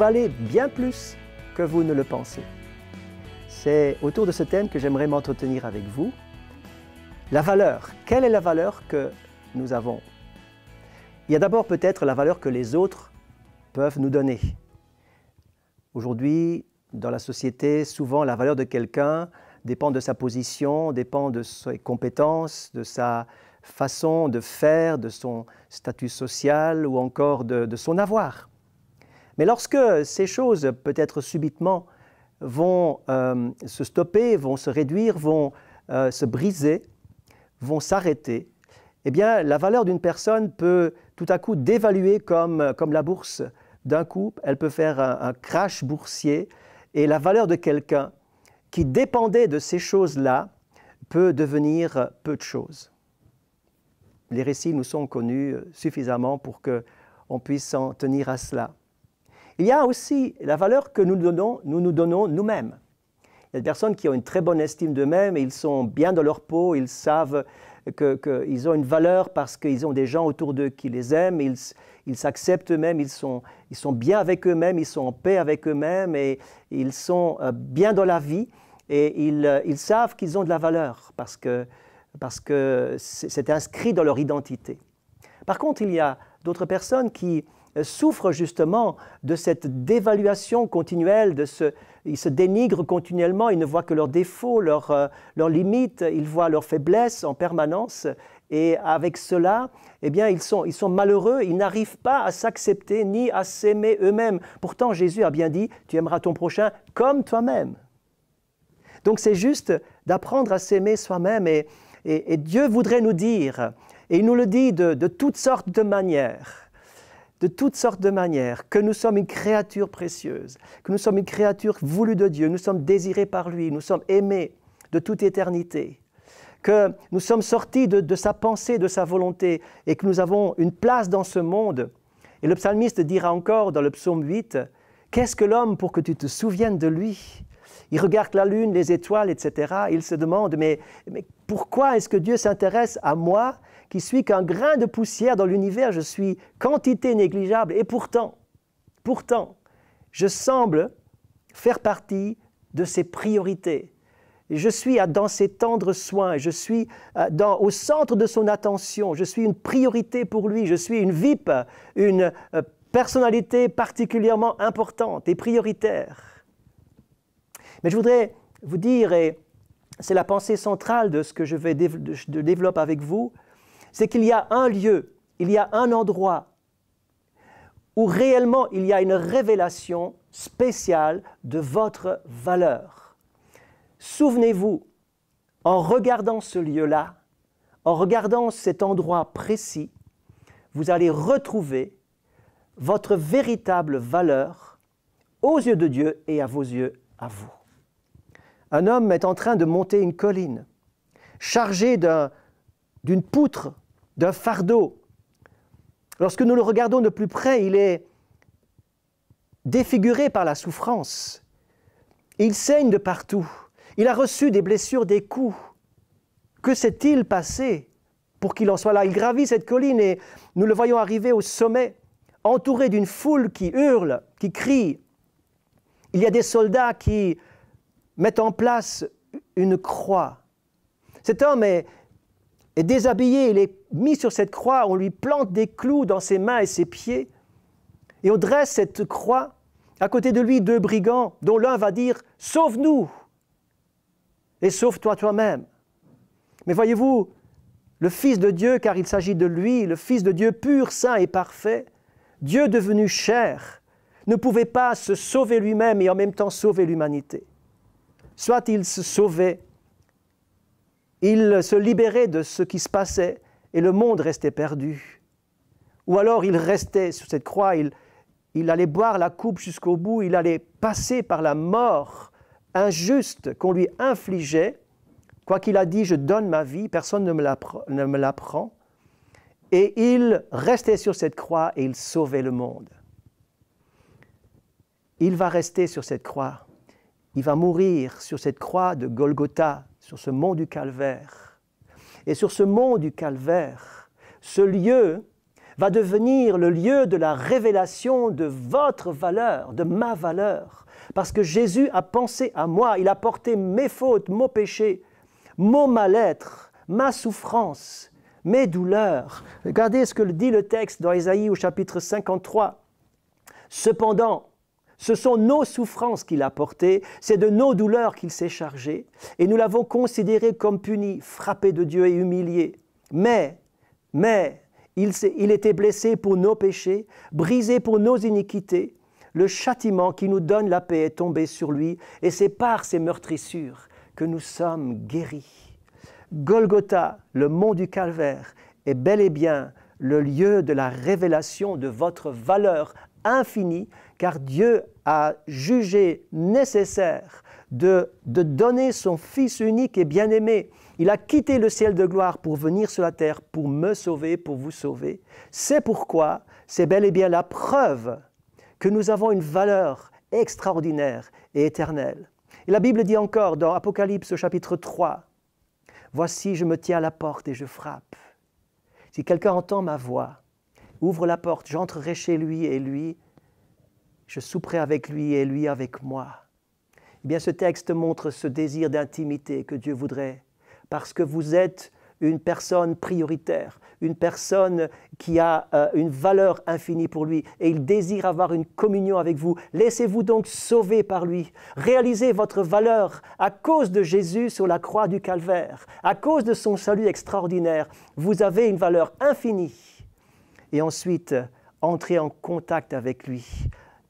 valez bien plus que vous ne le pensez. C'est autour de ce thème que j'aimerais m'entretenir avec vous. La valeur. Quelle est la valeur que nous avons Il y a d'abord peut-être la valeur que les autres peuvent nous donner. Aujourd'hui, dans la société, souvent la valeur de quelqu'un dépend de sa position, dépend de ses compétences, de sa façon de faire, de son statut social ou encore de son avoir. Mais lorsque ces choses, peut-être subitement, vont euh, se stopper, vont se réduire, vont euh, se briser, vont s'arrêter, eh bien, la valeur d'une personne peut tout à coup dévaluer comme, comme la bourse. D'un coup, elle peut faire un, un crash boursier et la valeur de quelqu'un qui dépendait de ces choses-là peut devenir peu de choses. Les récits nous sont connus suffisamment pour qu'on puisse s'en tenir à cela. Il y a aussi la valeur que nous donnons, nous, nous donnons nous-mêmes. Il y a des personnes qui ont une très bonne estime d'eux-mêmes, ils sont bien dans leur peau, ils savent qu'ils ont une valeur parce qu'ils ont des gens autour d'eux qui les aiment, ils, s'acceptent eux-mêmes, ils sont, ils sont bien avec eux-mêmes, ils sont en paix avec eux-mêmes et ils sont euh, bien dans la vie et ils, euh, ils savent qu'ils ont de la valeur parce que parce que c'est inscrit dans leur identité. Par contre, il y a d'autres personnes qui, euh, souffrent justement de cette dévaluation continuelle, ils se dénigrent continuellement, ils ne voient que leurs défauts, euh, leurs, limites, ils voient leurs faiblesses en permanence. Et avec cela, eh bien, ils sont, malheureux, ils n'arrivent pas à s'accepter ni à s'aimer eux-mêmes. Pourtant, Jésus a bien dit, tu aimeras ton prochain comme toi-même. Donc c'est juste d'apprendre à s'aimer soi-même et, Dieu voudrait nous dire, et il nous le dit de toutes sortes de manières, de toutes sortes de manières, que nous sommes une créature précieuse, que nous sommes une créature voulue de Dieu, nous sommes désirés par lui, nous sommes aimés de toute éternité, que nous sommes sortis de, sa pensée, de sa volonté, et que nous avons une place dans ce monde. Et le psalmiste dira encore dans le psaume 8, Qu'est-ce que l'homme pour que tu te souviennes de lui Il regarde la lune, les étoiles, etc. Il se demande, mais pourquoi est-ce que Dieu s'intéresse à moi qui suis qu'un grain de poussière dans l'univers, je suis quantité négligeable, et pourtant, pourtant, je semble faire partie de ses priorités. Je suis dans ses tendres soins, je suis euh, dans, au centre de son attention, je suis une priorité pour lui, je suis une VIP, une euh, personnalité particulièrement importante et prioritaire. Mais je voudrais vous dire, et c'est la pensée centrale de ce que je, vais, je développe avec vous, c'est qu'il y a un lieu, il y a un endroit où réellement il y a une révélation spéciale de votre valeur. Souvenez-vous, en regardant ce lieu-là, en regardant cet endroit précis, vous allez retrouver votre véritable valeur aux yeux de Dieu et à vos yeux à vous. Un homme est en train de monter une colline, chargé d'une poutre d'un fardeau. Lorsque nous le regardons de plus près, il est défiguré par la souffrance. Il saigne de partout. Il a reçu des blessures, des coups. Que s'est-il passé pour qu'il en soit là Il gravit cette colline et nous le voyons arriver au sommet, entouré d'une foule qui hurle, qui crie. Il y a des soldats qui mettent en place une croix. Cet homme est, déshabillé, il est mis sur cette croix, on lui plante des clous dans ses mains et ses pieds, et on dresse cette croix. À côté de lui, deux brigands, dont l'un va dire Sauve-nous et sauve-toi toi-même. Mais voyez-vous, le Fils de Dieu, car il s'agit de lui, le Fils de Dieu pur, saint et parfait, Dieu devenu chair, ne pouvait pas se sauver lui-même et en même temps sauver l'humanité. Soit il se sauvait, il se libérait de ce qui se passait, et le monde restait perdu. Ou alors il restait sur cette croix, il, allait boire la coupe jusqu'au bout, il allait passer par la mort injuste qu'on lui infligeait. Quoi qu'il a dit, je donne ma vie, personne ne me la prend. Et il restait sur cette croix et il sauvait le monde. Il va rester sur cette croix. Il va mourir sur cette croix de Golgotha, sur ce mont du Calvaire et sur ce mont du calvaire, ce lieu va devenir le lieu de la révélation de votre valeur, de ma valeur. Parce que Jésus a pensé à moi, il a porté mes fautes, mon péché, mon mal-être, ma souffrance, mes douleurs. Regardez ce que dit le texte dans Isaïe au chapitre 53. Cependant, ce sont nos souffrances qu'il a portées, c'est de nos douleurs qu'il s'est chargé, et nous l'avons considéré comme puni, frappé de Dieu et humilié. Mais, mais, il, était blessé pour nos péchés, brisé pour nos iniquités. Le châtiment qui nous donne la paix est tombé sur lui, et c'est par ces meurtrissures que nous sommes guéris. Golgotha, le mont du Calvaire, est bel et bien le lieu de la révélation de votre valeur infini, car Dieu a jugé nécessaire de, de donner son Fils unique et bien-aimé. Il a quitté le ciel de gloire pour venir sur la terre, pour me sauver, pour vous sauver. C'est pourquoi c'est bel et bien la preuve que nous avons une valeur extraordinaire et éternelle. Et la Bible dit encore dans Apocalypse chapitre 3, Voici, je me tiens à la porte et je frappe. Si quelqu'un entend ma voix Ouvre la porte, j'entrerai chez lui et lui, je souperai avec lui et lui avec moi. Eh bien, ce texte montre ce désir d'intimité que Dieu voudrait, parce que vous êtes une personne prioritaire, une personne qui a euh, une valeur infinie pour lui, et il désire avoir une communion avec vous. Laissez-vous donc sauver par lui. Réalisez votre valeur à cause de Jésus sur la croix du calvaire, à cause de son salut extraordinaire. Vous avez une valeur infinie et ensuite entrez en contact avec lui.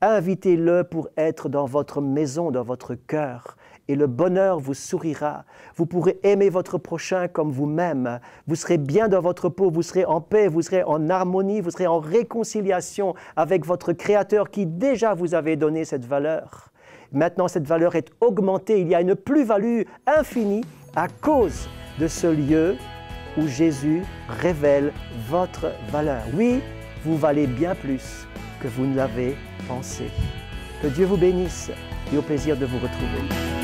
Invitez-le pour être dans votre maison, dans votre cœur, et le bonheur vous sourira. Vous pourrez aimer votre prochain comme vous-même. Vous serez bien dans votre peau, vous serez en paix, vous serez en harmonie, vous serez en réconciliation avec votre Créateur qui déjà vous avait donné cette valeur. Maintenant, cette valeur est augmentée, il y a une plus-value infinie à cause de ce lieu où Jésus révèle votre valeur. Oui, vous valez bien plus que vous ne l'avez pensé. Que Dieu vous bénisse et au plaisir de vous retrouver.